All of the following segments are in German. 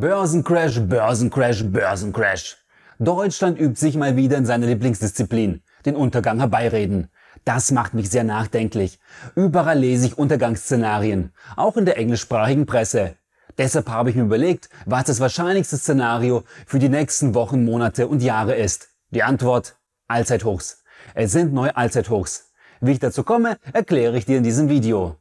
Börsencrash, Börsencrash, Börsencrash. Deutschland übt sich mal wieder in seiner Lieblingsdisziplin, den Untergang herbeireden. Das macht mich sehr nachdenklich. Überall lese ich Untergangsszenarien, auch in der englischsprachigen Presse. Deshalb habe ich mir überlegt, was das wahrscheinlichste Szenario für die nächsten Wochen, Monate und Jahre ist. Die Antwort Allzeithochs. Es sind neue Allzeithochs. Wie ich dazu komme, erkläre ich dir in diesem Video.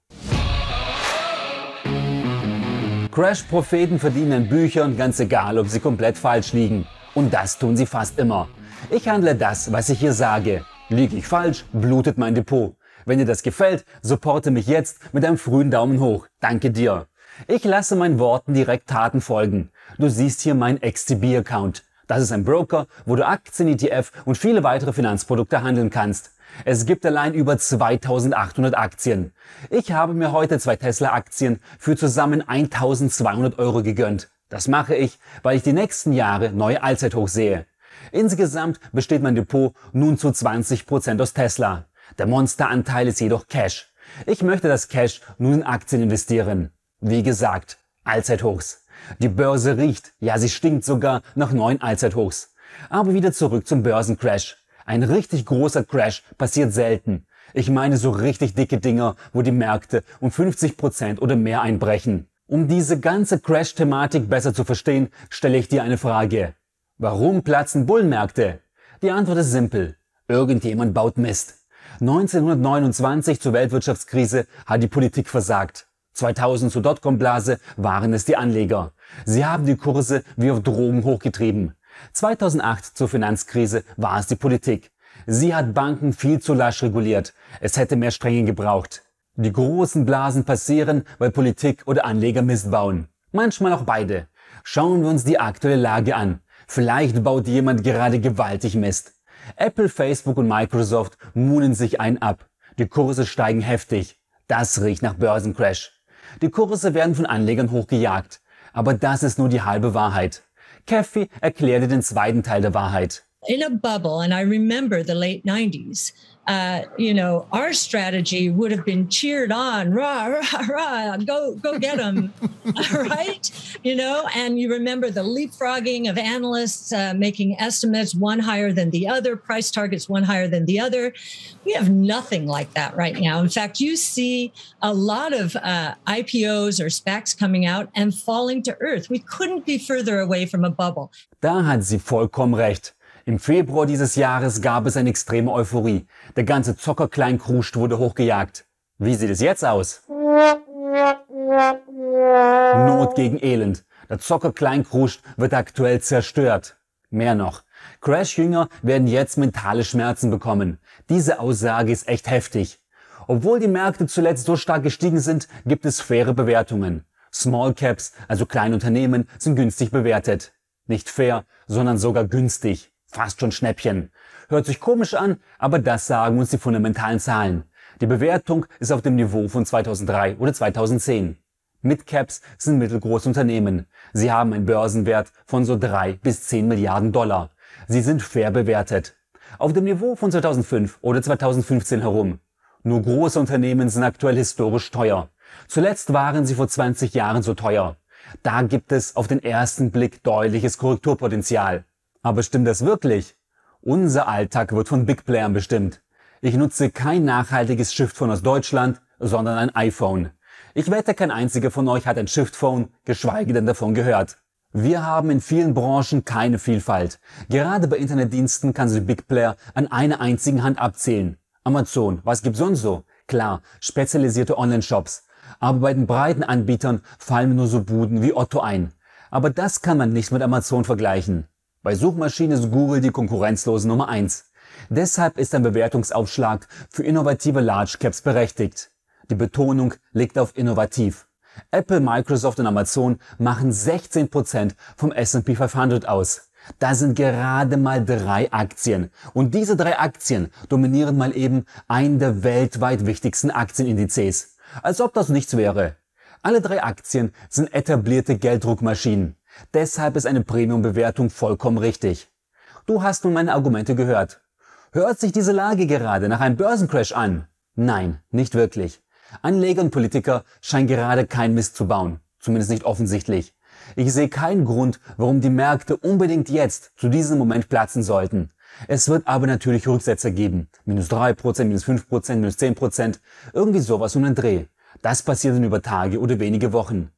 Crash-Propheten verdienen Büchern ganz egal, ob sie komplett falsch liegen. Und das tun sie fast immer. Ich handle das, was ich hier sage. Liege ich falsch, blutet mein Depot. Wenn dir das gefällt, supporte mich jetzt mit einem frühen Daumen hoch. Danke dir. Ich lasse meinen Worten direkt Taten folgen. Du siehst hier mein XTB-Account. Das ist ein Broker, wo du Aktien, ETF und viele weitere Finanzprodukte handeln kannst. Es gibt allein über 2800 Aktien. Ich habe mir heute zwei Tesla-Aktien für zusammen 1200 Euro gegönnt. Das mache ich, weil ich die nächsten Jahre neue Allzeithochs sehe. Insgesamt besteht mein Depot nun zu 20% Prozent aus Tesla. Der Monsteranteil ist jedoch Cash. Ich möchte das Cash nun in Aktien investieren. Wie gesagt, Allzeithochs. Die Börse riecht, ja sie stinkt sogar nach neuen Allzeithochs. Aber wieder zurück zum Börsencrash. Ein richtig großer Crash passiert selten. Ich meine so richtig dicke Dinger, wo die Märkte um 50% Prozent oder mehr einbrechen. Um diese ganze Crash-Thematik besser zu verstehen, stelle ich dir eine Frage. Warum platzen Bullenmärkte? Die Antwort ist simpel. Irgendjemand baut Mist. 1929 zur Weltwirtschaftskrise hat die Politik versagt. 2000 zur Dotcom-Blase waren es die Anleger. Sie haben die Kurse wie auf Drogen hochgetrieben. 2008 zur Finanzkrise war es die Politik. Sie hat Banken viel zu lasch reguliert. Es hätte mehr Strenge gebraucht. Die großen Blasen passieren, weil Politik oder Anleger Mist bauen. Manchmal auch beide. Schauen wir uns die aktuelle Lage an. Vielleicht baut jemand gerade gewaltig Mist. Apple, Facebook und Microsoft munen sich ein ab. Die Kurse steigen heftig. Das riecht nach Börsencrash. Die Kurse werden von Anlegern hochgejagt. Aber das ist nur die halbe Wahrheit. Caffey erklärte den zweiten Teil der Wahrheit. in a bubble, and I remember the late 90s. Uh, you know, our strategy would have been cheered on, rah, rah, rah, go, go get them, right? You know, and you remember the leapfrogging of analysts uh, making estimates, one higher than the other, price targets one higher than the other. We have nothing like that right now. In fact, you see a lot of uh, IPOs or SPACs coming out and falling to earth. We couldn't be further away from a bubble. Da hat sie vollkommen recht. Im Februar dieses Jahres gab es eine extreme Euphorie. Der ganze Zockerkleinkrusch wurde hochgejagt. Wie sieht es jetzt aus? Not gegen Elend. Der Zockerkleinkrusch wird aktuell zerstört. Mehr noch. Crash-Jünger werden jetzt mentale Schmerzen bekommen. Diese Aussage ist echt heftig. Obwohl die Märkte zuletzt so stark gestiegen sind, gibt es faire Bewertungen. Small Caps, also Kleinunternehmen, sind günstig bewertet. Nicht fair, sondern sogar günstig. Fast schon Schnäppchen. Hört sich komisch an, aber das sagen uns die fundamentalen Zahlen. Die Bewertung ist auf dem Niveau von 2003 oder 2010. Midcaps sind mittelgroße Unternehmen. Sie haben einen Börsenwert von so drei bis zehn Milliarden Dollar. Sie sind fair bewertet. Auf dem Niveau von 2005 oder 2015 herum. Nur große Unternehmen sind aktuell historisch teuer. Zuletzt waren sie vor 20 Jahren so teuer. Da gibt es auf den ersten Blick deutliches Korrekturpotenzial. Aber stimmt das wirklich? Unser Alltag wird von Big Playern bestimmt. Ich nutze kein nachhaltiges Shiftphone aus Deutschland, sondern ein iPhone. Ich wette, kein einziger von euch hat ein Shiftphone, geschweige denn davon gehört. Wir haben in vielen Branchen keine Vielfalt. Gerade bei Internetdiensten kann sich Big Player an einer einzigen Hand abzählen. Amazon, was gibt's sonst so? Klar, spezialisierte Online-Shops. Aber bei den breiten Anbietern fallen nur so Buden wie Otto ein. Aber das kann man nicht mit Amazon vergleichen. Bei Suchmaschinen ist Google die konkurrenzlose Nummer 1. Deshalb ist ein Bewertungsaufschlag für innovative Large Caps berechtigt. Die Betonung liegt auf innovativ. Apple, Microsoft und Amazon machen 16% Prozent vom S&P 500 aus. Da sind gerade mal drei Aktien. Und diese drei Aktien dominieren mal eben einen der weltweit wichtigsten Aktienindizes. Als ob das nichts wäre. Alle drei Aktien sind etablierte Gelddruckmaschinen. Deshalb ist eine Premium-Bewertung vollkommen richtig. Du hast nun meine Argumente gehört. Hört sich diese Lage gerade nach einem Börsencrash an? Nein, nicht wirklich. Anleger und Politiker scheinen gerade keinen Mist zu bauen. Zumindest nicht offensichtlich. Ich sehe keinen Grund, warum die Märkte unbedingt jetzt zu diesem Moment platzen sollten. Es wird aber natürlich Rücksätze geben. Minus 3%, minus 5%, minus 10%. Irgendwie sowas um den Dreh. Das passiert dann über Tage oder wenige Wochen.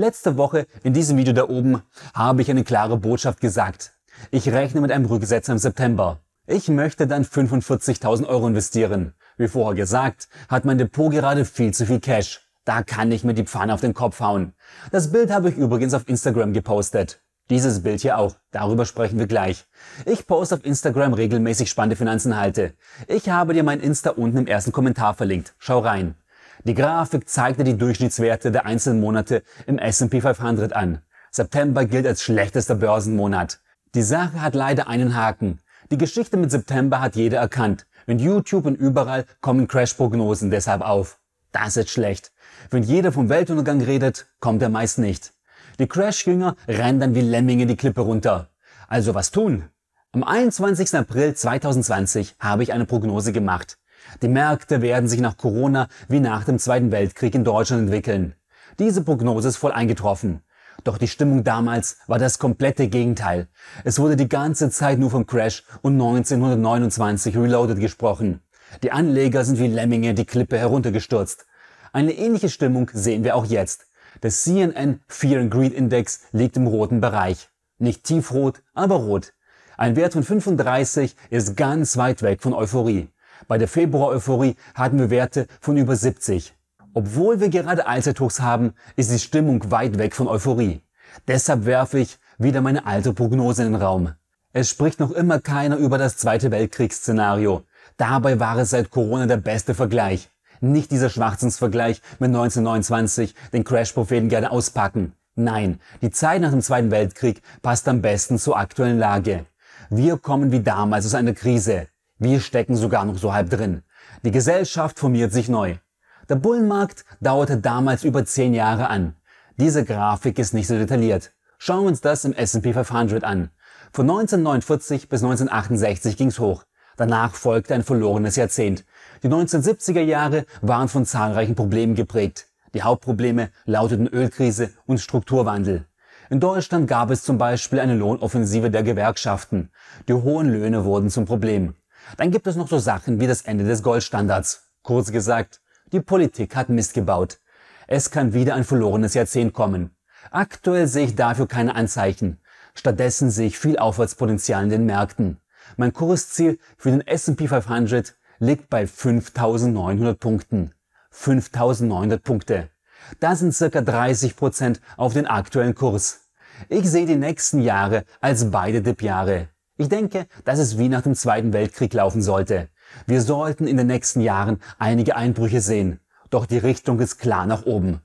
Letzte Woche in diesem Video da oben habe ich eine klare Botschaft gesagt. Ich rechne mit einem Rücksetzer im September. Ich möchte dann 45.000 Euro investieren. Wie vorher gesagt, hat mein Depot gerade viel zu viel Cash. Da kann ich mir die Pfanne auf den Kopf hauen. Das Bild habe ich übrigens auf Instagram gepostet. Dieses Bild hier auch. Darüber sprechen wir gleich. Ich poste auf Instagram regelmäßig spannende Finanzenhalte. Ich habe dir mein Insta unten im ersten Kommentar verlinkt. Schau rein. Die Grafik zeigte die Durchschnittswerte der einzelnen Monate im S&P 500 an. September gilt als schlechtester Börsenmonat. Die Sache hat leider einen Haken. Die Geschichte mit September hat jeder erkannt. In YouTube und überall kommen Crash-Prognosen deshalb auf. Das ist schlecht. Wenn jeder vom Weltuntergang redet, kommt er meist nicht. Die Crash-Jünger rennen dann wie Lemminge die Klippe runter. Also was tun? Am 21. April 2020 habe ich eine Prognose gemacht. Die Märkte werden sich nach Corona wie nach dem Zweiten Weltkrieg in Deutschland entwickeln. Diese Prognose ist voll eingetroffen. Doch die Stimmung damals war das komplette Gegenteil. Es wurde die ganze Zeit nur vom Crash und 1929 Reloaded gesprochen. Die Anleger sind wie Lemminge die Klippe heruntergestürzt. Eine ähnliche Stimmung sehen wir auch jetzt. Der CNN Fear and Greed Index liegt im roten Bereich. Nicht tiefrot, aber rot. Ein Wert von 35 ist ganz weit weg von Euphorie. Bei der Februar-Euphorie hatten wir Werte von über 70. Obwohl wir gerade Allzeithochs haben, ist die Stimmung weit weg von Euphorie. Deshalb werfe ich wieder meine alte Prognose in den Raum. Es spricht noch immer keiner über das Zweite Weltkriegsszenario. Dabei war es seit Corona der beste Vergleich. Nicht dieser Schwachsinnsvergleich mit 1929, den Crash-Propheten gerne auspacken. Nein, die Zeit nach dem Zweiten Weltkrieg passt am besten zur aktuellen Lage. Wir kommen wie damals aus einer Krise. Wir stecken sogar noch so halb drin. Die Gesellschaft formiert sich neu. Der Bullenmarkt dauerte damals über 10 Jahre an. Diese Grafik ist nicht so detailliert. Schauen wir uns das im S&P 500 an. Von 1949 bis 1968 ging's hoch. Danach folgte ein verlorenes Jahrzehnt. Die 1970er Jahre waren von zahlreichen Problemen geprägt. Die Hauptprobleme lauteten Ölkrise und Strukturwandel. In Deutschland gab es zum Beispiel eine Lohnoffensive der Gewerkschaften. Die hohen Löhne wurden zum Problem. Dann gibt es noch so Sachen wie das Ende des Goldstandards. Kurz gesagt, die Politik hat Mist gebaut. Es kann wieder ein verlorenes Jahrzehnt kommen. Aktuell sehe ich dafür keine Anzeichen. Stattdessen sehe ich viel Aufwärtspotenzial in den Märkten. Mein Kursziel für den S&P 500 liegt bei 5900 Punkten. 5900 Punkte. Das sind circa 30% Prozent auf den aktuellen Kurs. Ich sehe die nächsten Jahre als beide Dip-Jahre. Ich denke, dass es wie nach dem Zweiten Weltkrieg laufen sollte. Wir sollten in den nächsten Jahren einige Einbrüche sehen. Doch die Richtung ist klar nach oben.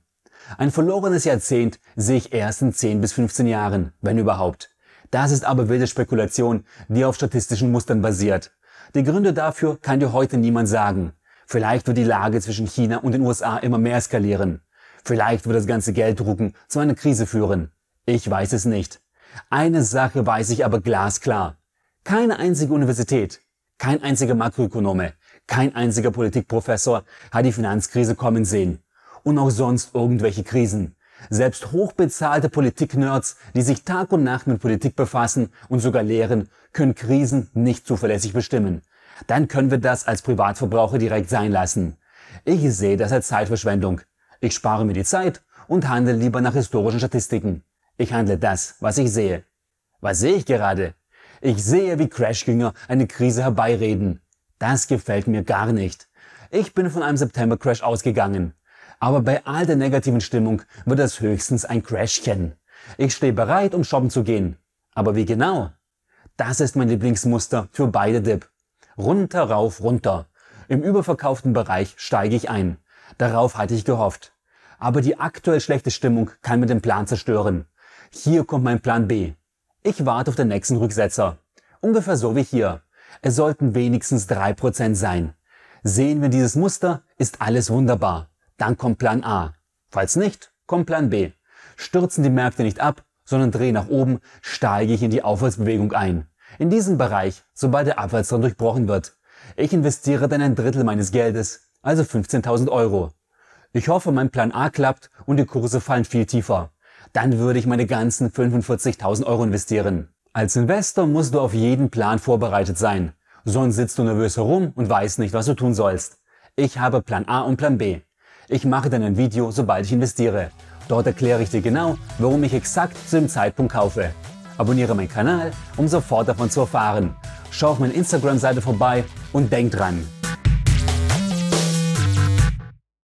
Ein verlorenes Jahrzehnt sehe ich erst in 10 bis 15 Jahren, wenn überhaupt. Das ist aber wilde Spekulation, die auf statistischen Mustern basiert. Die Gründe dafür kann dir heute niemand sagen. Vielleicht wird die Lage zwischen China und den USA immer mehr eskalieren. Vielleicht wird das ganze Gelddrucken zu einer Krise führen. Ich weiß es nicht. Eine Sache weiß ich aber glasklar. Keine einzige Universität, kein einziger Makroökonome, kein einziger Politikprofessor hat die Finanzkrise kommen sehen. Und auch sonst irgendwelche Krisen. Selbst hochbezahlte Politiknerds, die sich Tag und Nacht mit Politik befassen und sogar lehren, können Krisen nicht zuverlässig bestimmen. Dann können wir das als Privatverbraucher direkt sein lassen. Ich sehe das als Zeitverschwendung. Ich spare mir die Zeit und handle lieber nach historischen Statistiken. Ich handle das, was ich sehe. Was sehe ich gerade? Ich sehe, wie Crashgänger eine Krise herbeireden. Das gefällt mir gar nicht. Ich bin von einem September-Crash ausgegangen. Aber bei all der negativen Stimmung wird es höchstens ein Crashchen. Ich stehe bereit, um shoppen zu gehen. Aber wie genau? Das ist mein Lieblingsmuster für beide Dip. Runter, rauf, runter. Im überverkauften Bereich steige ich ein. Darauf hatte ich gehofft. Aber die aktuell schlechte Stimmung kann mir den Plan zerstören. Hier kommt mein Plan B. Ich warte auf den nächsten Rücksetzer. Ungefähr so wie hier. Es sollten wenigstens drei Prozent sein. Sehen wir dieses Muster, ist alles wunderbar. Dann kommt Plan A. Falls nicht, kommt Plan B. Stürzen die Märkte nicht ab, sondern drehen nach oben, steige ich in die Aufwärtsbewegung ein. In diesem Bereich, sobald der Abwärtstrend durchbrochen wird. Ich investiere dann ein Drittel meines Geldes, also 15.000 Euro. Ich hoffe, mein Plan A klappt und die Kurse fallen viel tiefer dann würde ich meine ganzen 45.000 Euro investieren. Als Investor musst du auf jeden Plan vorbereitet sein. Sonst sitzt du nervös herum und weißt nicht, was du tun sollst. Ich habe Plan A und Plan B. Ich mache dann ein Video, sobald ich investiere. Dort erkläre ich dir genau, warum ich exakt zu dem Zeitpunkt kaufe. Abonniere meinen Kanal, um sofort davon zu erfahren. Schau auf meine Instagram-Seite vorbei und denk dran,